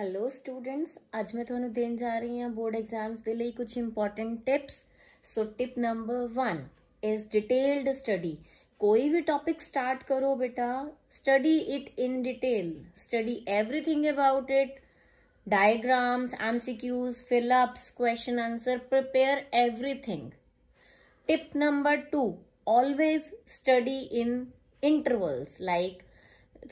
Hello students अज मैं थोड़ा ਦੇਣ जा रही हूँ बोर्ड एग्जाम्स के लिए कुछ important tips so tip number one is detailed study कोई भी टॉपिक स्टार्ट करो बेटा study it in detail study everything about it diagrams MCQs fill ups question answer prepare everything tip number two always study in intervals like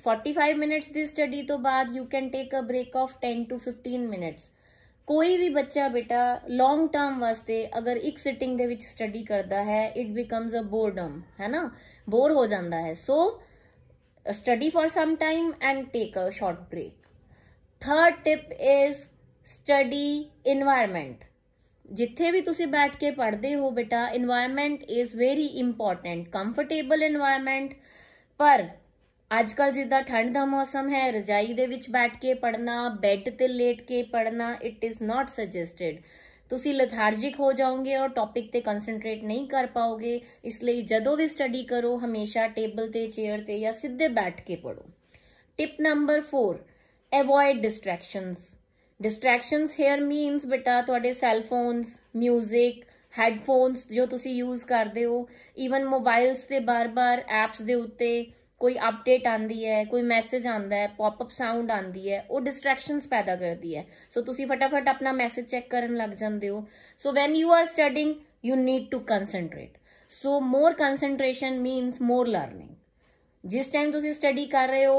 forty five minutes की study तो बाद you can take a break of ten to fifteen minutes कोई भी बच्चा बेटा long term वास्ते अगर एक सिटिंग दे विच स्टडी करता है इट बिकम्स अ बोरडम है ना बोर हो जाता है so study for some time and take a short break third tip is study environment जिथे भी तुम बैठ के पढ़ते हो बेटा environment is very important comfortable environment पर अजकल जिदा ठंड का मौसम है रजाई के बैठ के पढ़ना बैड त लेट के पढ़ना इट इज़ नॉट सजैसटिड तुम लथार्जिक हो जाओगे और टॉपिक पर कंसनट्रेट नहीं कर पाओगे इसलिए जदों भी स्टडी करो हमेशा टेबल पर चेयर पर या सीधे बैठ के पढ़ो tip number four avoid distractions distractions here means बेटा थोड़े सैलफोनस म्यूजिक हैडफोनस जो तुम यूज़ करते हो ईवन मोबाइल्स से बार बार एप्स के उत्ते कोई अपडेट आती है कोई मैसेज आता है पॉपअप साउंड आती है वह डिस्ट्रैक्शन पैदा करती है सो so, तुम फटाफट अपना मैसेज चैक कर लग जाते हो so when you are studying you need to concentrate so more concentration means more learning जिस टाइम तुम स्टडी कर रहे हो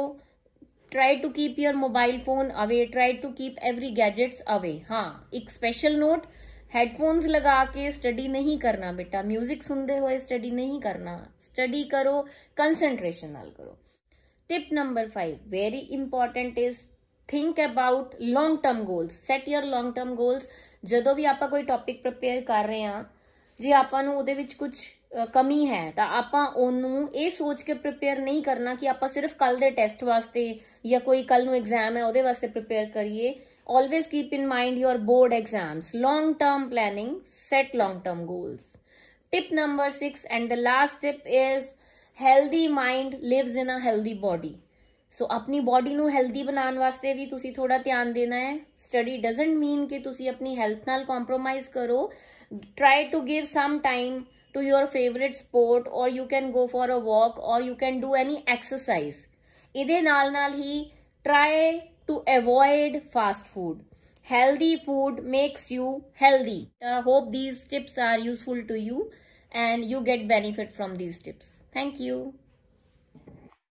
try to keep your mobile phone away try to keep every gadgets away हाँ एक स्पेशल नोट हेडफोन्स लगा के study नहीं करना बेटा म्यूजिक सुनते हुए स्टडी नहीं करना स्टडी करो कंसंट्रेशन नाल करो tip number five very important is think about long term goals set your long term goals ਜਦੋਂ ਵੀ ਆਪਾਂ ਕੋਈ ਟੌਪਿਕ ਪ੍ਰਪੇਅਰ ਕਰ ਰਹੇ ਆ ਜੇ ਆਪਾਂ ਨੂੰ ਉਹਦੇ ਵਿੱਚ ਕੁਝ ਕਮੀ ਹੈ ਤਾਂ ਆਪਾਂ ਉਹਨੂੰ ਇਹ ਸੋਚ ਕੇ ਪ੍ਰਪੇਅਰ ਨਹੀਂ ਕਰਨਾ ਕਿ ਆਪਾਂ ਸਿਰਫ ਕੱਲ ਦੇ ਟੈਸਟ ਵਾਸਤੇ ਜਾਂ ਕੋਈ ਕੱਲ ਨੂੰ ਐਗਜ਼ਾਮ ਹੈ ਉਹਦੇ ਵਾਸਤੇ ਪ੍ਰਪੇਅਰ ਕਰੀਏ always keep in mind your board exams long term planning set long term goals tip number 6 and the last tip is healthy mind lives in a healthy body ਸੋ ਆਪਣੀ ਬਾਡੀ ਨੂੰ healthy ਬਣਾਉਣ ਵਾਸਤੇ ਵੀ ਤੁਸੀਂ ਥੋੜਾ ਧਿਆਨ ਦੇਣਾ ਹੈ ਸਟੱਡੀ ਡਸਨਟ ਮੀਨ ਕਿ ਤੁਸੀਂ ਆਪਣੀ ਹੈਲਥ ਨਾਲ ਕੰਪਰੋਮਾਈਜ਼ ਕਰੋ try to give some time to your favorite sport or you can go for a walk or you can do any exercise ਇਹਦੇ ਨਾਲ ਨਾਲ ਹੀ try to avoid fast food. Healthy food makes you healthy. I hope these tips are useful to you and you get benefit from these tips. Thank you.